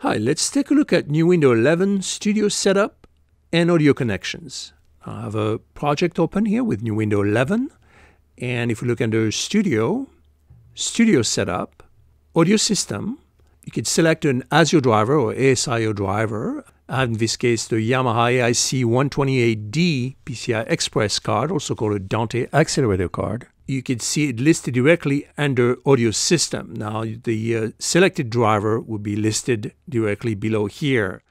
Hi, let's take a look at new Window 11 Studio Setup and Audio Connections. I have a project open here with new Window 11. And if we look under Studio, Studio Setup, Audio System, you can select an ASIO driver or ASIO driver. in this case the Yamaha AIC 128D PCI Express card, also called a Dante Accelerator card you can see it listed directly under audio system. Now the uh, selected driver will be listed directly below here.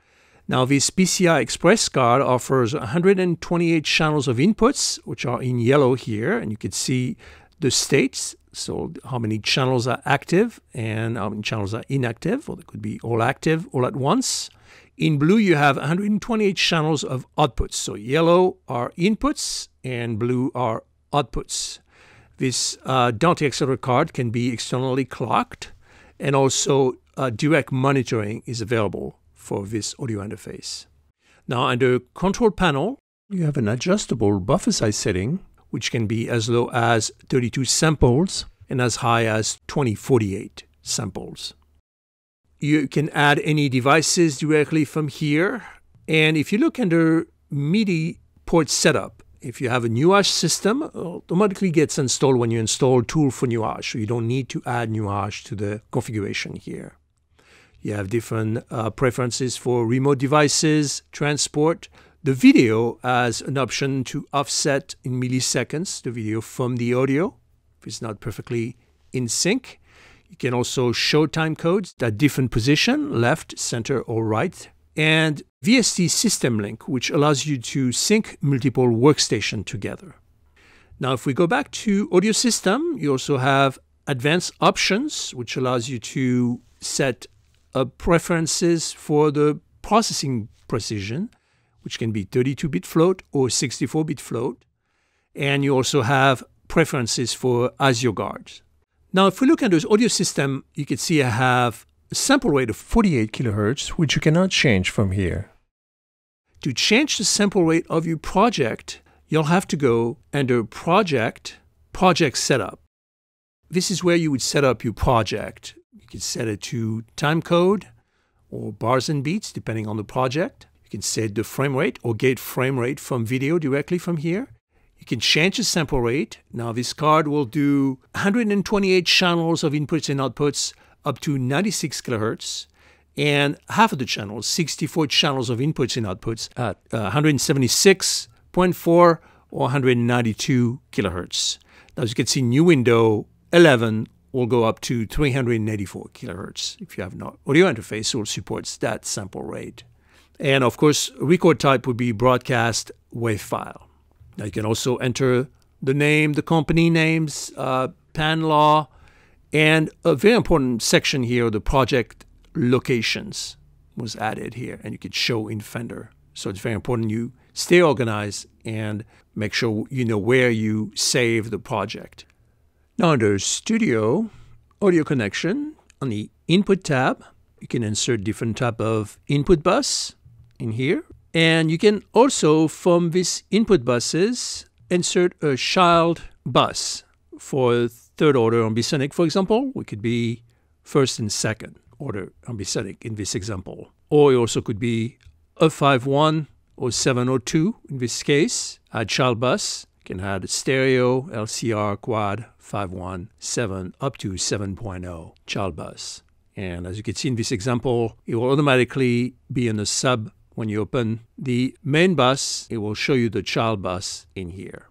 Now this PCI Express card offers 128 channels of inputs, which are in yellow here, and you can see the states, so how many channels are active and how many channels are inactive, or they could be all active all at once. In blue, you have 128 channels of outputs. So yellow are inputs and blue are outputs. This uh, Dante accelerator card can be externally clocked, and also uh, direct monitoring is available for this audio interface. Now under Control Panel, you have an adjustable buffer size setting, which can be as low as 32 samples and as high as 2048 samples. You can add any devices directly from here. And if you look under MIDI port setup, if you have a Nuage system, uh, automatically gets installed when you install tool for Nuage, So you don't need to add Nuage to the configuration here. You have different uh, preferences for remote devices, transport, the video has an option to offset in milliseconds the video from the audio if it's not perfectly in sync. You can also show time codes at different position, left, center, or right and VST System Link, which allows you to sync multiple workstations together. Now, if we go back to audio system, you also have advanced options, which allows you to set up preferences for the processing precision, which can be 32-bit float or 64-bit float. And you also have preferences for Azure guards. Now, if we look at this audio system, you can see I have sample rate of 48 kHz, which you cannot change from here. To change the sample rate of your project, you'll have to go under Project, Project Setup. This is where you would set up your project. You can set it to timecode or bars and beats, depending on the project. You can set the frame rate or get frame rate from video directly from here. You can change the sample rate. Now this card will do 128 channels of inputs and outputs up to 96 kilohertz and half of the channels, 64 channels of inputs and outputs at uh, 176.4 or 192 kilohertz. Now, as you can see, new window 11 will go up to 384 kilohertz if you have no audio interface that supports that sample rate. And of course, record type would be broadcast wave file. Now you can also enter the name, the company names, uh, PAN law, and a very important section here, the project locations was added here and you could show in Fender. So it's very important you stay organized and make sure you know where you save the project. Now under Studio, Audio Connection, on the Input tab, you can insert different type of input bus in here. And you can also, from these input buses, insert a child bus for third order ambisonic, for example, we could be first and second order ambisonic in this example. Or it also could be a 5-1 or 702 in this case. add child bus, can add stereo, LCR, quad, 7, up to 7.0 child bus. And as you can see in this example, it will automatically be in the sub when you open the main bus. It will show you the child bus in here.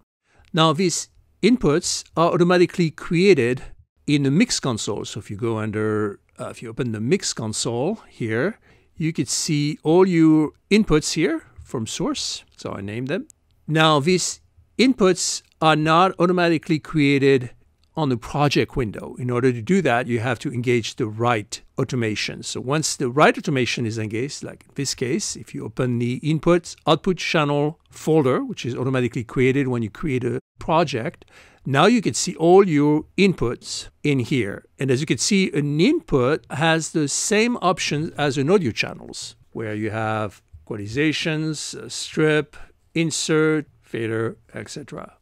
Now this inputs are automatically created in the mix console. So if you go under, uh, if you open the mix console here, you could see all your inputs here from source. So I named them. Now these inputs are not automatically created on the project window. In order to do that, you have to engage the right automation. So once the right automation is engaged, like in this case, if you open the inputs output channel folder, which is automatically created when you create a project, now you can see all your inputs in here. And as you can see, an input has the same options as an audio channels, where you have equalizations, strip, insert, fader, etc.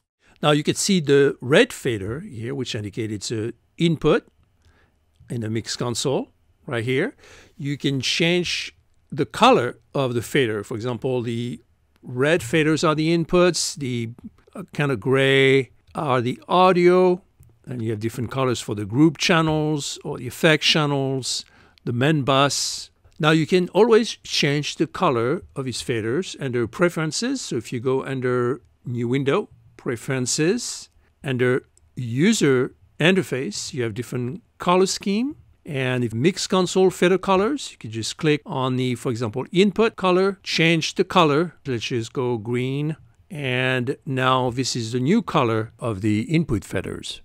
Now you can see the red fader here, which indicates a input in the mix console right here. You can change the color of the fader. For example, the red faders are the inputs, the uh, kind of gray are the audio, and you have different colors for the group channels or the effect channels, the main bus. Now you can always change the color of these faders under preferences. So if you go under new window, preferences, under user interface, you have different color scheme. And if mix console fader colors, you can just click on the, for example, input color, change the color. Let's just go green. And now this is the new color of the input feathers.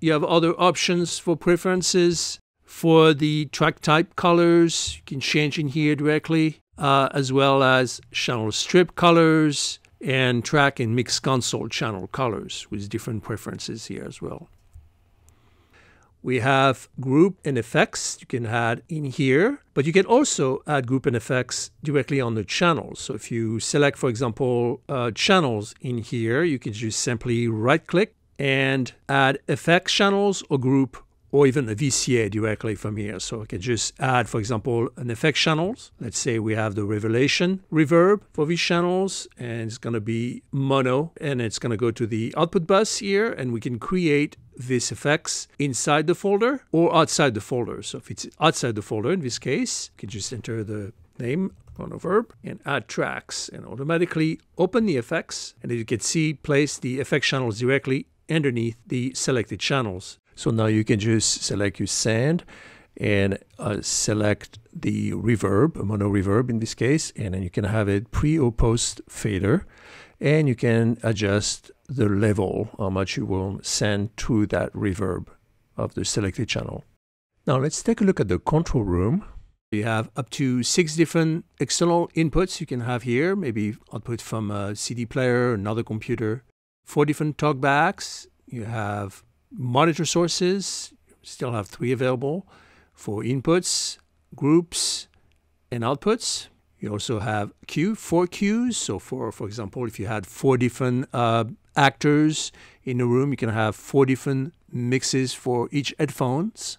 You have other options for preferences. For the track type colors, you can change in here directly, uh, as well as channel strip colors, and track and mix console channel colors with different preferences here as well. We have group and effects you can add in here, but you can also add group and effects directly on the channels. So if you select, for example, uh, channels in here, you can just simply right click and add effects channels or group or even a VCA directly from here. So I can just add, for example, an effect channels. Let's say we have the revelation reverb for these channels, and it's going to be mono, and it's going to go to the output bus here, and we can create these effects inside the folder or outside the folder. So if it's outside the folder, in this case, you can just enter the name on a verb and add tracks and automatically open the effects. And as you can see, place the effect channels directly underneath the selected channels. So now you can just select your send and uh, select the reverb, a mono reverb in this case, and then you can have it pre or post fader, and you can adjust the level how much you will send to that reverb of the selected channel. Now let's take a look at the control room. You have up to six different external inputs you can have here, maybe output from a CD player, another computer, four different talkbacks. You have monitor sources, still have three available for inputs, groups, and outputs. You also have queue, four queues. So for, for example, if you had four different uh, actors in a room, you can have four different mixes for each headphones.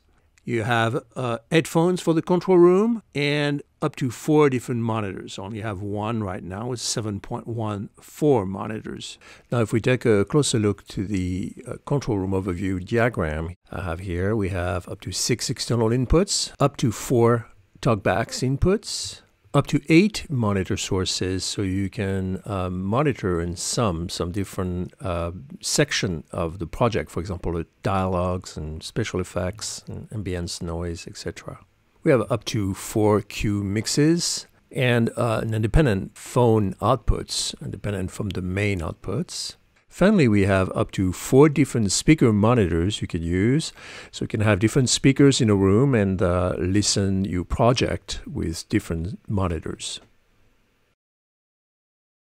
You have uh, headphones for the control room and up to four different monitors. Only have one right now, it's 7.14 monitors. Now, if we take a closer look to the uh, control room overview diagram I have here, we have up to six external inputs, up to four talkbacks inputs, up to eight monitor sources so you can um, monitor in some some different uh, section of the project for example dialogues and special effects and ambience noise etc we have up to four cue mixes and uh, an independent phone outputs independent from the main outputs Finally, we have up to four different speaker monitors you can use. So you can have different speakers in a room and uh, listen your project with different monitors.